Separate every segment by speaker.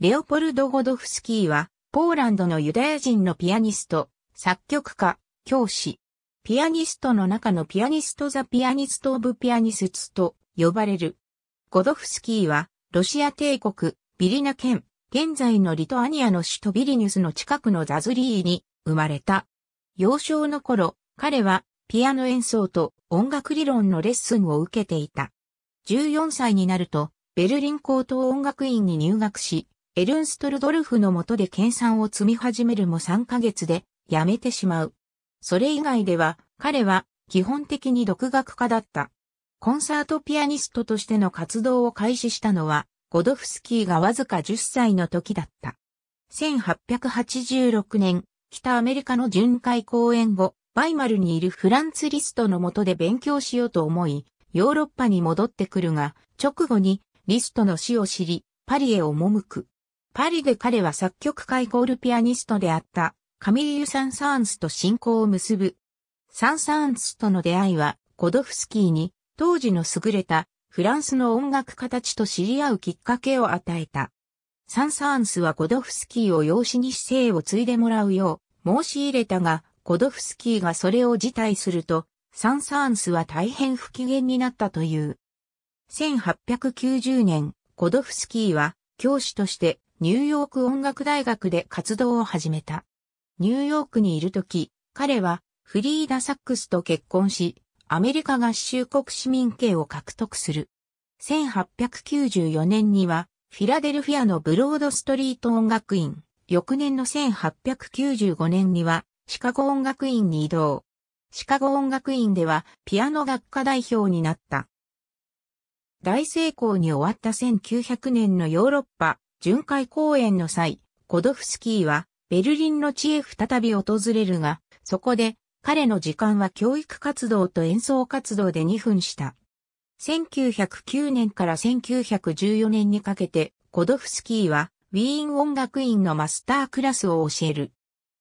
Speaker 1: レオポルド・ゴドフスキーは、ポーランドのユダヤ人のピアニスト、作曲家、教師。ピアニストの中のピアニストザ・ピアニスト・オブ・ピアニスツと呼ばれる。ゴドフスキーは、ロシア帝国、ビリナ県、現在のリトアニアの首都ビリニュスの近くのザズリーに生まれた。幼少の頃、彼は、ピアノ演奏と音楽理論のレッスンを受けていた。14歳になると、ベルリン高等音楽院に入学し、エルンストルドルフの下で研鑽を積み始めるも3ヶ月で辞めてしまう。それ以外では彼は基本的に独学家だった。コンサートピアニストとしての活動を開始したのはゴドフスキーがわずか10歳の時だった。1886年、北アメリカの巡回公演後、バイマルにいるフランツリストの下で勉強しようと思い、ヨーロッパに戻ってくるが、直後にリストの死を知り、パリへ赴く。パリで彼は作曲家イコールピアニストであった、カミーユ・サン・サーンスと親交を結ぶ。サン・サーンスとの出会いは、ゴドフスキーに、当時の優れた、フランスの音楽家たちと知り合うきっかけを与えた。サン・サーンスはゴドフスキーを養子に生を継いでもらうよう、申し入れたが、ゴドフスキーがそれを辞退すると、サン・サーンスは大変不機嫌になったという。1890年、ゴドフスキーは、教師としてニューヨーク音楽大学で活動を始めた。ニューヨークにいるとき、彼はフリーダ・サックスと結婚し、アメリカ合衆国市民権を獲得する。1894年には、フィラデルフィアのブロードストリート音楽院、翌年の1895年には、シカゴ音楽院に移動。シカゴ音楽院では、ピアノ学科代表になった。大成功に終わった1900年のヨーロッパ、巡回公演の際、コドフスキーはベルリンの地へ再び訪れるが、そこで彼の時間は教育活動と演奏活動で2分した。1909年から1914年にかけて、コドフスキーはウィーン音楽院のマスタークラスを教える。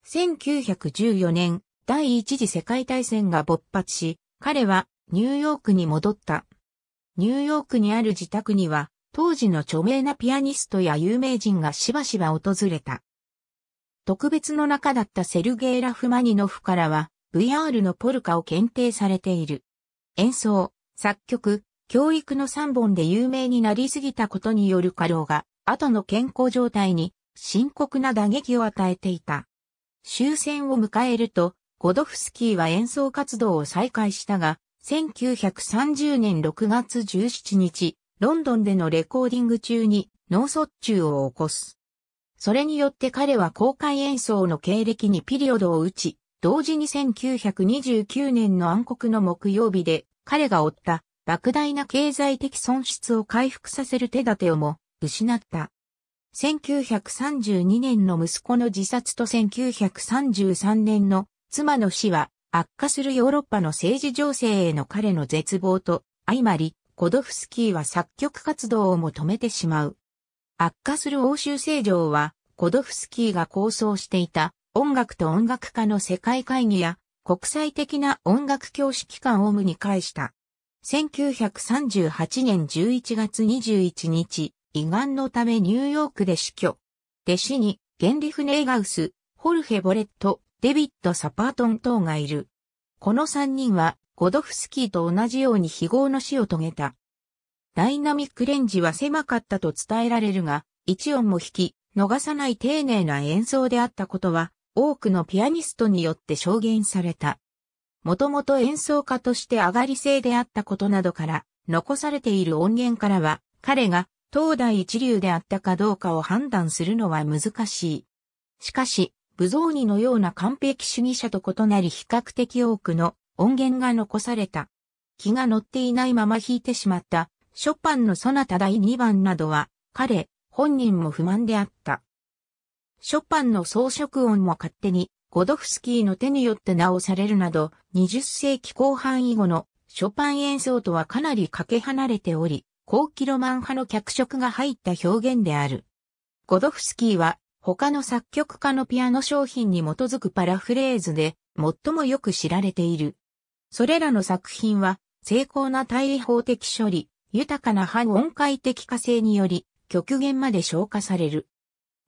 Speaker 1: 1914年、第一次世界大戦が勃発し、彼はニューヨークに戻った。ニューヨークにある自宅には当時の著名なピアニストや有名人がしばしば訪れた。特別の中だったセルゲイ・ラフマニノフからは、VR のポルカを検定されている。演奏、作曲、教育の3本で有名になりすぎたことによる過労が、後の健康状態に深刻な打撃を与えていた。終戦を迎えると、ゴドフスキーは演奏活動を再開したが、1930年6月17日、ロンドンでのレコーディング中に脳卒中を起こす。それによって彼は公開演奏の経歴にピリオドを打ち、同時に1929年の暗黒の木曜日で彼が負った莫大な経済的損失を回復させる手立てをも失った。1932年の息子の自殺と1933年の妻の死は悪化するヨーロッパの政治情勢への彼の絶望と相まり、コドフスキーは作曲活動をも止めてしまう。悪化する欧州政情は、コドフスキーが構想していた音楽と音楽家の世界会議や国際的な音楽教師機関を無に返した。1938年11月21日、胃がんのためニューヨークで死去。弟子に、ゲンリフ・ネイガウス、ホルヘ・ボレット、デビッド・サパートン等がいる。この3人はゴドフスキーと同じように非合の死を遂げた。ダイナミックレンジは狭かったと伝えられるが、一音も弾き、逃さない丁寧な演奏であったことは、多くのピアニストによって証言された。もともと演奏家として上がり性であったことなどから、残されている音源からは、彼が当代一流であったかどうかを判断するのは難しい。しかし、武蔵二のような完璧主義者と異なり比較的多くの音源が残された。気が乗っていないまま弾いてしまった、ショパンのソナタ第2番などは、彼、本人も不満であった。ショパンの装飾音も勝手に、ゴドフスキーの手によって直されるなど、20世紀後半以後のショパン演奏とはかなりかけ離れており、高キロマン派の脚色が入った表現である。ゴドフスキーは他の作曲家のピアノ商品に基づくパラフレーズで最もよく知られている。それらの作品は、精巧な対法的処理、豊かな半音階的化性により、極限まで消化される。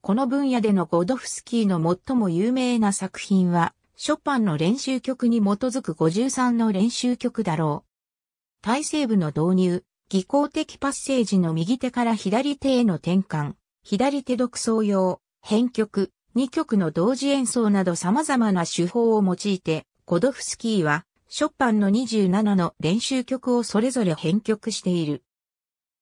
Speaker 1: この分野でのゴドフスキーの最も有名な作品は、ショパンの練習曲に基づく53の練習曲だろう。体制部の導入、技巧的パッセージの右手から左手への転換、左手独奏用、編曲、2曲の同時演奏など様々な手法を用いて、ゴドフスキーはショッパンの27の練習曲をそれぞれ編曲している。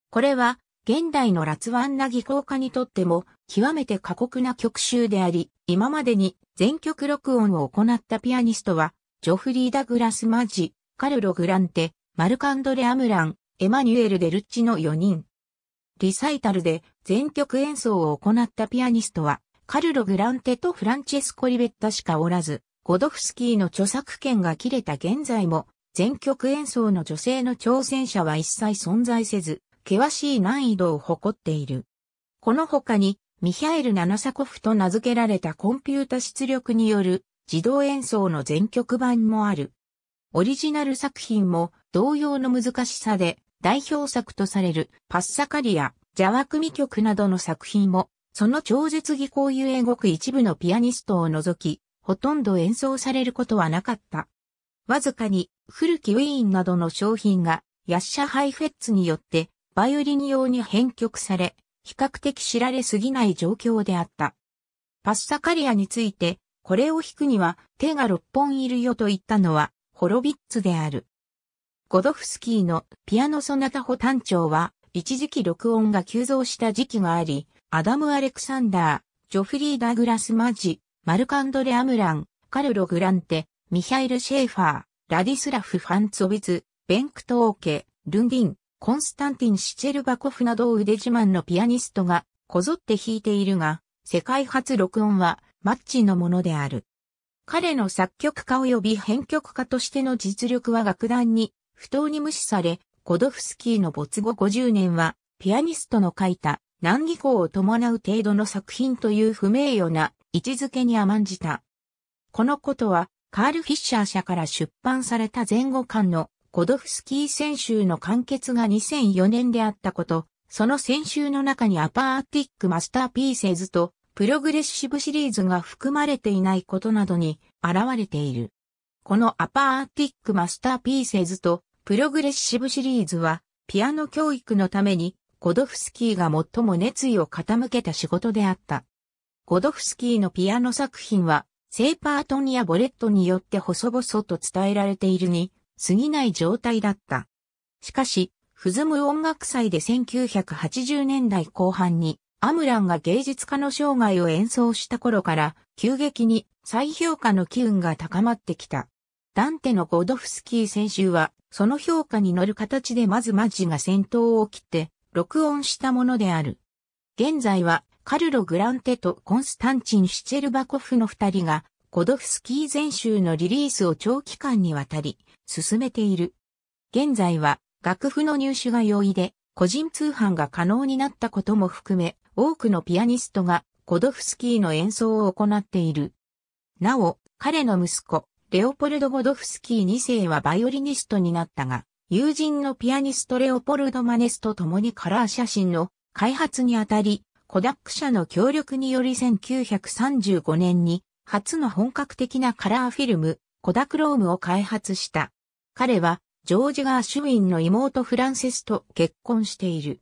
Speaker 1: これは、現代のラツワンナ技巧家にとっても、極めて過酷な曲集であり、今までに全曲録音を行ったピアニストは、ジョフリー・ダグラス・マジ、カルロ・グランテ、マルカンドレ・アムラン、エマニュエル・デルッチの4人。リサイタルで全曲演奏を行ったピアニストは、カルロ・グランテとフランチェスコ・リベッタしかおらず、ゴドフスキーの著作権が切れた現在も、全曲演奏の女性の挑戦者は一切存在せず、険しい難易度を誇っている。この他に、ミヒャエル・ナナサコフと名付けられたコンピュータ出力による自動演奏の全曲版もある。オリジナル作品も同様の難しさで代表作とされるパッサカリア、ジャワ組曲などの作品も、その超絶技巧ゆえごく一部のピアニストを除き、ほとんど演奏されることはなかった。わずかに古きウィーンなどの商品がヤッシャハイフェッツによってバイオリン用に編曲され、比較的知られすぎない状況であった。パッサカリアについて、これを弾くには手が6本いるよと言ったのはホロビッツである。ゴドフスキーのピアノソナタホ単調は一時期録音が急増した時期があり、アダム・アレクサンダー、ジョフリー・ダグラス・マジ、マルカンドレ・アムラン、カルロ・グランテ、ミヒャイル・シェーファー、ラディスラフ・ファンツォビズ、ベンクト・オーケ、ルンディン、コンスタンティン・シチェルバコフなどを腕自慢のピアニストがこぞって弾いているが、世界初録音はマッチのものである。彼の作曲家及び編曲家としての実力は楽団に不当に無視され、コドフスキーの没後50年は、ピアニストの書いた難儀行を伴う程度の作品という不名誉な位置づけに甘んじた。このことは、カール・フィッシャー社から出版された前後間のゴドフスキー選手の完結が2004年であったこと、その選手の中にアパーアティックマスターピーセーズとプログレッシブシリーズが含まれていないことなどに現れている。このアパーアティックマスターピーセーズとプログレッシブシリーズはピアノ教育のためにゴドフスキーが最も熱意を傾けた仕事であった。ゴドフスキーのピアノ作品は、セーパートニア・ボレットによって細々と伝えられているに、過ぎない状態だった。しかし、フズム音楽祭で1980年代後半に、アムランが芸術家の生涯を演奏した頃から、急激に再評価の機運が高まってきた。ダンテのゴドフスキー選手は、その評価に乗る形でまずマッジが先頭を切って、録音したものである。現在は、カルロ・グランテとコンスタンチン・シチェルバコフの二人が、ゴドフスキー全集のリリースを長期間にわたり、進めている。現在は、楽譜の入手が容易で、個人通販が可能になったことも含め、多くのピアニストが、ゴドフスキーの演奏を行っている。なお、彼の息子、レオポルド・ゴドフスキー2世はバイオリニストになったが、友人のピアニストレオポルド・マネスと共にカラー写真の開発にあたり、コダック社の協力により1935年に初の本格的なカラーフィルム、コダクロームを開発した。彼は、ジョージ・ガーシュウィンの妹フランセスと結婚している。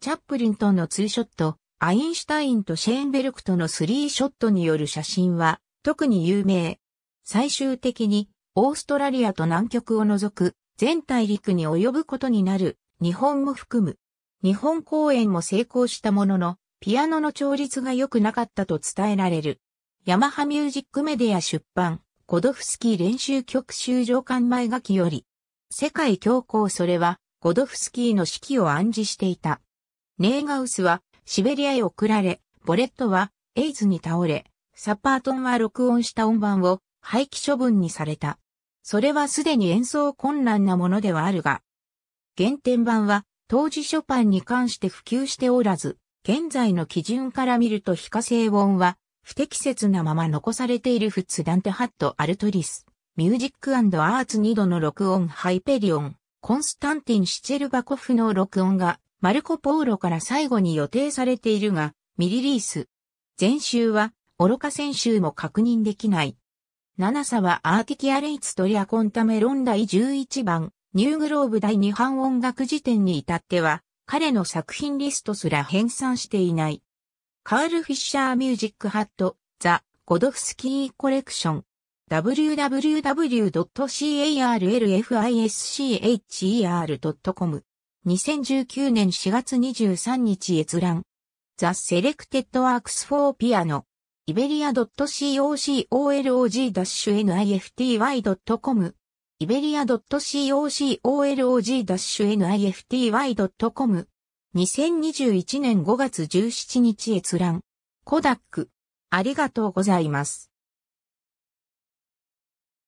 Speaker 1: チャップリンとのツーショット、アインシュタインとシェーンベルクとのスリーショットによる写真は、特に有名。最終的に、オーストラリアと南極を除く、全大陸に及ぶことになる、日本も含む。日本公演も成功したものの、ピアノの調律が良くなかったと伝えられる。ヤマハミュージックメディア出版、コドフスキー練習曲集上巻前書きより、世界恐慌それは、ゴドフスキーの指揮を暗示していた。ネーガウスは、シベリアへ送られ、ボレットは、エイズに倒れ、サパートンは録音した音盤を廃棄処分にされた。それはすでに演奏困難なものではあるが、原点版は当時ショパンに関して普及しておらず、現在の基準から見ると非化成音は不適切なまま残されているフツダンテハットアルトリス、ミュージックアーツ2度の録音ハイペリオン、コンスタンティン・シチェルバコフの録音がマルコ・ポーロから最後に予定されているが未リリース。前週は愚か先週も確認できない。7サはアーティキアレイツとリアコンタメロン第11番、ニューグローブ第2版音楽辞典に至っては、彼の作品リストすら編纂していない。カール・フィッシャー・ミュージック・ハット、ザ・ゴドフスキー・コレクション。www.carlfischer.com 2019年4月23日閲覧。The Selected Works for Piano イベリア .colog-nifty.com イベリア .cocolog-nifty.com 2021年5月17日閲覧。コダック。ありがとうございます。